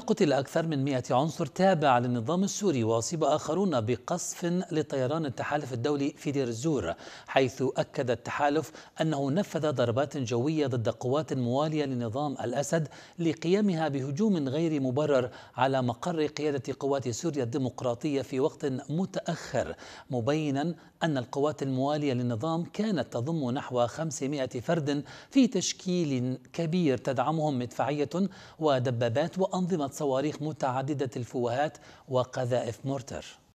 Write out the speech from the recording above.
قتل أكثر من 100 عنصر تابع للنظام السوري وأصيب آخرون بقصف لطيران التحالف الدولي في دير الزور حيث أكد التحالف أنه نفذ ضربات جوية ضد قوات موالية لنظام الأسد لقيامها بهجوم غير مبرر على مقر قيادة قوات سوريا الديمقراطية في وقت متأخر مبينا أن القوات الموالية للنظام كانت تضم نحو 500 فرد في تشكيل كبير تدعمهم مدفعية ودبابات وأنظمة صواريخ متعددة الفوهات وقذائف مورتر